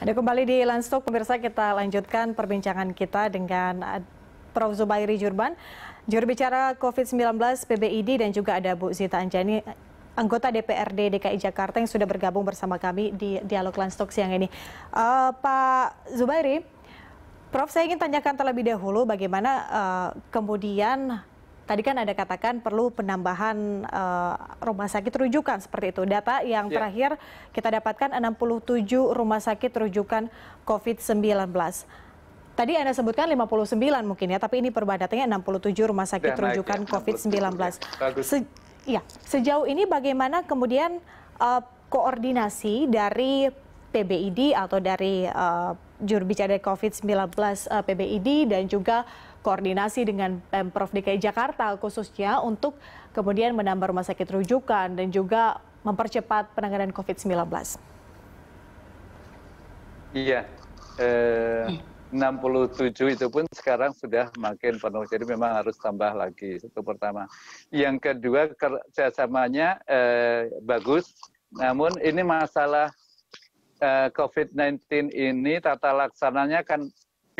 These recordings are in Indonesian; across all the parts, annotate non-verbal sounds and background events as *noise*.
Anda kembali di Lantok, pemirsa kita lanjutkan perbincangan kita dengan eh, Prof. Zubairi Jurban, juru bicara COVID-19 PBID dan juga ada Bu Zita Anjani, anggota DPRD DKI Jakarta yang sudah bergabung bersama kami di Dialog Lantok siang ini. Uh, Pak Zubairi, Prof, saya ingin tanyakan terlebih dahulu bagaimana uh, kemudian tadi kan ada katakan perlu penambahan uh, rumah sakit rujukan seperti itu. Data yang yeah. terakhir kita dapatkan 67 rumah sakit rujukan COVID-19. Tadi Anda sebutkan 59 mungkin ya, tapi ini perbandingannya 67 rumah sakit Dan rujukan ya, COVID-19. Ya. Se ya, sejauh ini bagaimana kemudian uh, koordinasi dari PBID atau dari uh, juru COVID-19 uh, PBID dan juga koordinasi dengan Pemprov DKI Jakarta khususnya untuk kemudian menambah rumah sakit rujukan dan juga mempercepat penanganan COVID-19? Iya, eh, 67 itu pun sekarang sudah makin penuh, jadi memang harus tambah lagi, itu pertama. Yang kedua, kerjasamanya eh, bagus, namun ini masalah eh, COVID-19 ini tata laksananya kan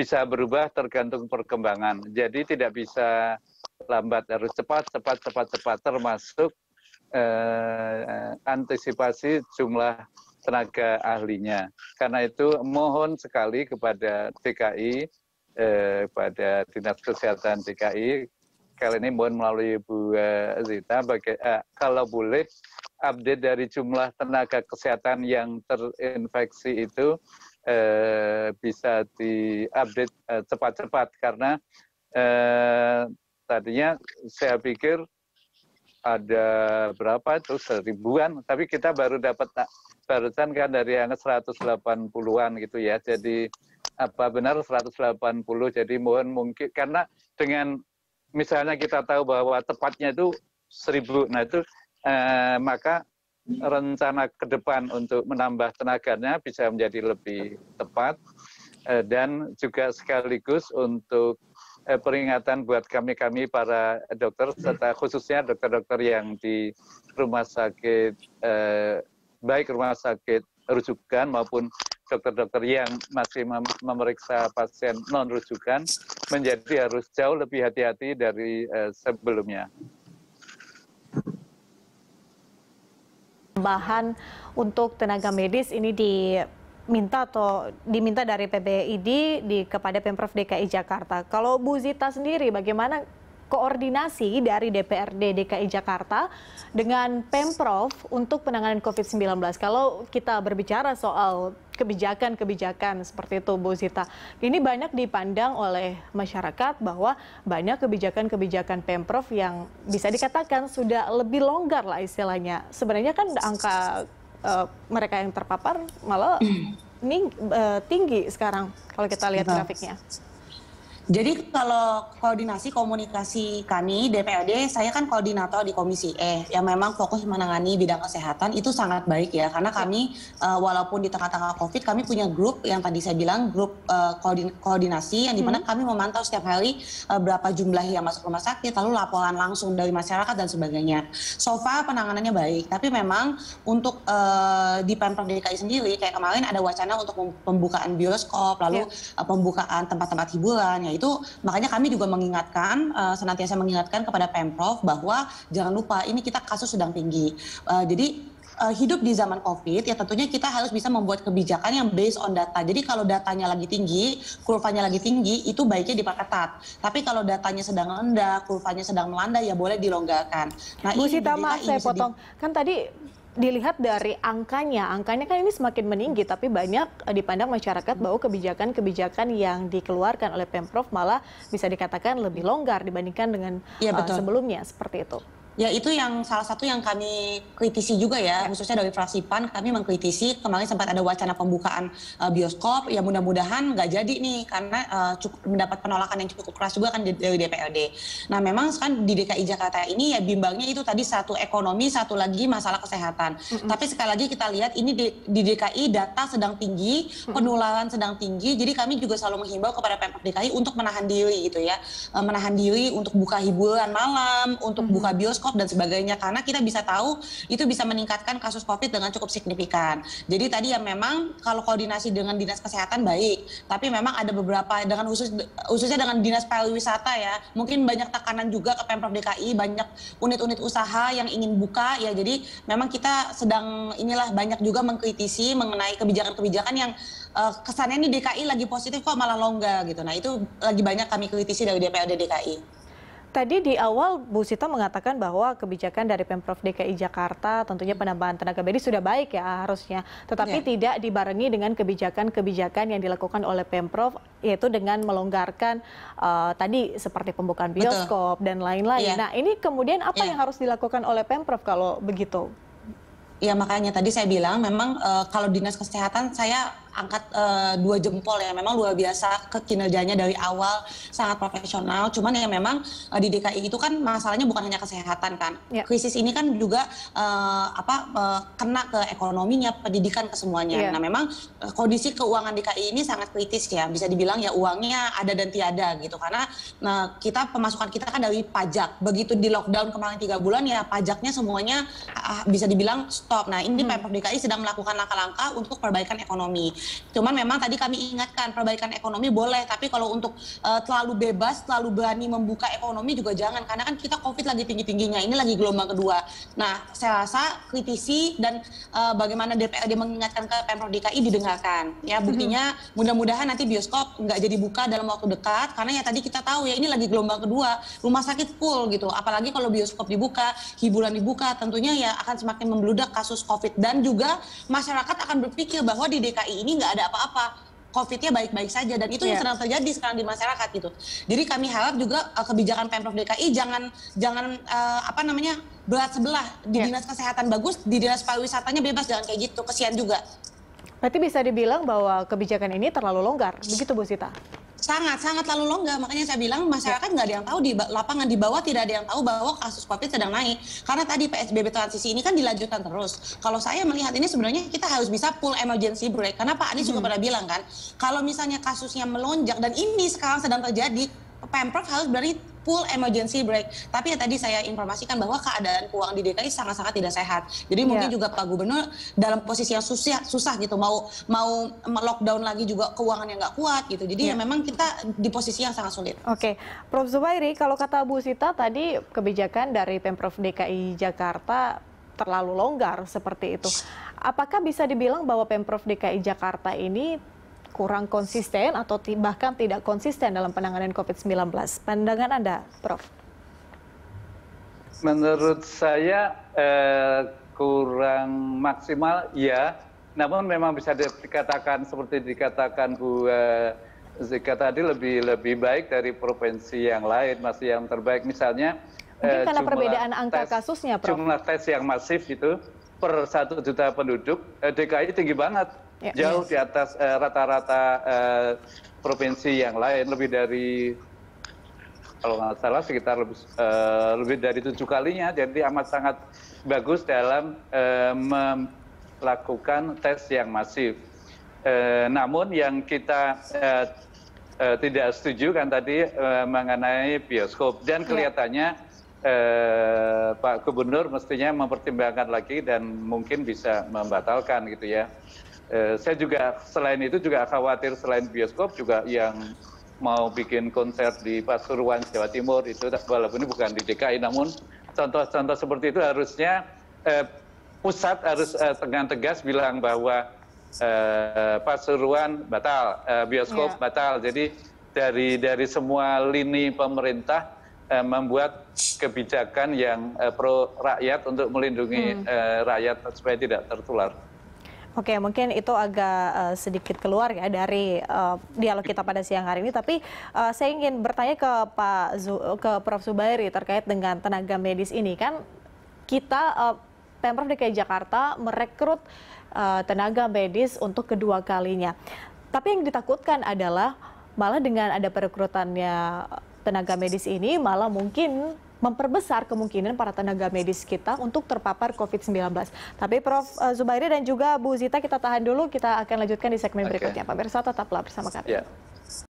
bisa berubah tergantung perkembangan. Jadi tidak bisa lambat, harus cepat, cepat, cepat, cepat, termasuk eh, antisipasi jumlah tenaga ahlinya. Karena itu mohon sekali kepada DKI, eh, pada Dinas Kesehatan DKI, kali ini mohon melalui Bu eh, Zita, bagi, eh, kalau boleh update dari jumlah tenaga kesehatan yang terinfeksi itu eh, bisa diupdate eh, cepat-cepat karena eh, tadinya saya pikir ada berapa itu seribuan, tapi kita baru dapat eh, barusan kan dari yang 180-an gitu ya. Jadi apa benar 180 jadi mohon mungkin karena dengan misalnya kita tahu bahwa tepatnya itu seribu nah itu eh, maka rencana ke depan untuk menambah tenaganya bisa menjadi lebih tepat Eh, dan juga sekaligus untuk eh, peringatan buat kami-kami para dokter serta khususnya dokter-dokter yang di rumah sakit eh, baik rumah sakit rujukan maupun dokter-dokter yang masih memeriksa pasien non rujukan menjadi harus jauh lebih hati-hati dari sebelumnya. Bahan untuk tenaga medis ini di minta atau diminta dari PBID di kepada Pemprov DKI Jakarta. Kalau Bu Zita sendiri bagaimana koordinasi dari DPRD DKI Jakarta dengan Pemprov untuk penanganan COVID-19. Kalau kita berbicara soal kebijakan-kebijakan seperti itu, Bu Zita, ini banyak dipandang oleh masyarakat bahwa banyak kebijakan-kebijakan Pemprov yang bisa dikatakan sudah lebih longgar lah istilahnya. Sebenarnya kan angka Eh, mereka yang terpapar malah hmm. *clears throat* ning, uh, tinggi sekarang kalau kita lihat grafiknya. Jadi kalau koordinasi komunikasi kami DPRD, saya kan koordinator di Komisi E yang memang fokus menangani bidang kesehatan itu sangat baik ya karena kami uh, walaupun di tengah-tengah COVID kami punya grup yang tadi saya bilang grup uh, koordinasi yang dimana hmm. kami memantau setiap hari uh, berapa jumlah yang masuk rumah sakit lalu laporan langsung dari masyarakat dan sebagainya. So far penanganannya baik tapi memang untuk uh, di pemprov DKI sendiri kayak kemarin ada wacana untuk pembukaan bioskop lalu yeah. Ya. uh, pembukaan tempat-tempat hiburan ya itu makanya kami juga mengingatkan uh, senantiasa mengingatkan kepada Pemprov bahwa jangan lupa ini kita kasus sedang tinggi. Uh, jadi eh, hidup di zaman COVID, ya tentunya kita harus bisa membuat kebijakan yang based on data. Jadi kalau datanya lagi tinggi, kurvanya lagi tinggi, itu baiknya diperketat. Tapi kalau datanya sedang rendah, kurvanya sedang melanda, ya boleh dilonggarkan. Nah, Bu Sita, maaf saya potong. Kan tadi dilihat dari angkanya, angkanya kan ini semakin meninggi, tapi banyak eh, dipandang masyarakat bahwa kebijakan-kebijakan yang dikeluarkan oleh pemprov malah bisa dikatakan lebih longgar dibandingkan dengan ya, betul. Uh, sebelumnya seperti itu. Ya itu yang salah satu yang kami kritisi juga ya, ya. khususnya dari fraksi PAN kami mengkritisi kemarin sempat ada wacana pembukaan uh, bioskop, ya mudah-mudahan nggak jadi nih karena uh, cukup, mendapat penolakan yang cukup keras juga kan dari DPRD. Nah memang kan di DKI Jakarta ini ya bimbangnya itu tadi satu ekonomi, satu lagi masalah kesehatan. Mm -hmm. Tapi sekali lagi kita lihat ini di, di DKI data sedang tinggi, mm -hmm. penularan sedang tinggi, jadi kami juga selalu menghimbau kepada Pemprov DKI untuk menahan diri gitu ya, e, menahan diri untuk buka hiburan malam, untuk mm -hmm. buka bioskop bioskop dan sebagainya karena kita bisa tahu itu bisa meningkatkan kasus COVID dengan cukup signifikan. Jadi tadi ya memang kalau koordinasi dengan dinas kesehatan baik, tapi memang ada beberapa dengan khusus khususnya dengan dinas pariwisata ya, mungkin banyak tekanan juga ke Pemprov DKI, banyak unit-unit usaha yang ingin buka ya. Jadi memang kita sedang inilah banyak juga mengkritisi mengenai kebijakan-kebijakan yang uh, kesannya ini DKI lagi positif kok malah longgar gitu. Nah, itu lagi banyak kami kritisi dari DPRD DKI. Tadi di awal Bu Sita mengatakan bahwa kebijakan dari Pemprov DKI Jakarta tentunya hmm. penambahan tenaga medis sudah baik ya harusnya. Tetapi yeah. tidak dibarengi dengan kebijakan-kebijakan yang dilakukan oleh Pemprov yaitu dengan melonggarkan uh, tadi seperti pembukaan bioskop Betul. dan lain-lain. Yeah. Nah ini kemudian apa yeah. yang harus dilakukan oleh Pemprov kalau begitu? Ya makanya tadi saya bilang memang uh, kalau dinas kesehatan saya angkat uh, dua jempol ya memang luar biasa ke kinerjanya dari awal sangat profesional cuman yang memang uh, di DKI itu kan masalahnya bukan hanya kesehatan kan yeah. krisis ini kan juga uh, apa uh, kena ke ekonominya pendidikan ke semuanya yeah. nah memang uh, kondisi keuangan DKI ini sangat kritis ya bisa dibilang ya uangnya ada dan tiada gitu karena nah, kita pemasukan kita kan dari pajak begitu di lockdown kemarin tiga bulan ya pajaknya semuanya uh, bisa dibilang stop nah ini hmm. pemprov DKI sedang melakukan langkah-langkah untuk perbaikan ekonomi Cuman memang tadi kami ingatkan perbaikan ekonomi boleh, tapi kalau untuk uh, terlalu bebas, terlalu berani membuka ekonomi juga jangan karena kan kita Covid lagi tinggi-tingginya, ini lagi gelombang kedua. Nah, saya rasa kritisi dan uh, bagaimana DPRD mengingatkan ke Pemprov DKI didengarkan. Ya, mhm. buktinya mudah-mudahan nanti bioskop nggak jadi buka dalam waktu dekat karena ya tadi kita tahu ya ini lagi gelombang kedua, rumah sakit full gitu. Apalagi kalau bioskop dibuka, hiburan dibuka, tentunya ya akan semakin membludak kasus Covid dan juga masyarakat akan berpikir bahwa di DKI ini ini nggak ada apa-apa COVID-nya baik-baik saja dan itu yeah. yang iya. sedang terjadi sekarang di masyarakat gitu. Jadi kami harap juga uh, kebijakan pemprov DKI jangan jangan uh, apa namanya berat sebelah di yeah. dinas kesehatan bagus, di dinas pariwisatanya bebas jangan kayak gitu, kesian juga. Berarti bisa dibilang bahwa kebijakan ini terlalu longgar, begitu Bu Sita? Sangat, sangat lalu longgar. Makanya saya bilang masyarakat nggak ada yang tahu di lapangan di bawah tidak ada yang tahu bahwa kasus COVID sedang naik. Karena tadi PSBB transisi ini kan dilanjutkan terus. Kalau saya melihat ini sebenarnya kita harus bisa pull emergency break. Karena Pak Anies hmm. juga pernah bilang kan, kalau misalnya kasusnya melonjak dan ini sekarang sedang terjadi, Pemprov harus berani full emergency break. Tapi ya tadi saya informasikan bahwa keadaan keuangan di DKI sangat-sangat tidak sehat. Jadi mungkin iya. juga Pak Gubernur dalam posisi yang susah, susah gitu, mau mau lockdown lagi juga keuangan yang nggak kuat gitu. Jadi yeah. ya iya. memang kita di posisi yang sangat sulit. Oke, okay. Prof Zubairi, kalau kata Bu Sita tadi kebijakan dari pemprov DKI Jakarta terlalu longgar seperti itu. Apakah bisa dibilang bahwa pemprov DKI Jakarta ini kurang konsisten atau bahkan tidak konsisten dalam penanganan COVID-19. Pandangan Anda, Prof? Menurut saya eh, kurang maksimal, ya. Namun memang bisa dikatakan seperti dikatakan Bu eh, Zika tadi lebih lebih baik dari provinsi yang lain, masih yang terbaik. Misalnya eh, Mungkin eh, karena perbedaan angka tes, kasusnya, Prof. Jumlah tes yang masif itu per satu juta penduduk eh, DKI tinggi banget Ya, jauh ya. di atas eh, rata-rata eh, provinsi yang lain lebih dari kalau nggak salah sekitar lebih, eh, dari tujuh kalinya. Jadi amat sangat bagus dalam melakukan tes yang masif. namun yang kita tidak setuju kan tadi mengenai bioskop dan ya. kelihatannya Pak Gubernur mestinya mempertimbangkan lagi dan mungkin bisa membatalkan gitu ya. Eh, saya juga selain itu juga khawatir selain bioskop juga yang mau bikin konser di Pasuruan Jawa Timur itu walaupun ini bukan di DKI namun contoh-contoh seperti itu harusnya eh, pusat harus eh, dengan tegas bilang bahwa eh, Pasuruan batal, bioskop iya. batal. Jadi dari dari semua lini pemerintah membuat kebijakan yang pro rakyat untuk melindungi hmm. rakyat supaya tidak tertular. Oke, mungkin itu agak uh, sedikit keluar ya dari uh, dialog kita pada siang hari ini. Tapi uh, saya ingin bertanya ke Pak Zu, ke Prof Subairi terkait dengan tenaga medis ini kan kita uh, Pemprov DKI Jakarta merekrut uh, tenaga medis untuk kedua kalinya. Tapi yang ditakutkan adalah malah dengan ada perekrutannya tenaga medis ini malah mungkin memperbesar kemungkinan para tenaga medis kita untuk terpapar COVID-19. Tapi Prof. Eh, Zubairi dan juga Bu Zita kita tahan dulu, kita akan lanjutkan di segmen okay. berikutnya. Pak Mirsa tetaplah bersama kami. Yeah.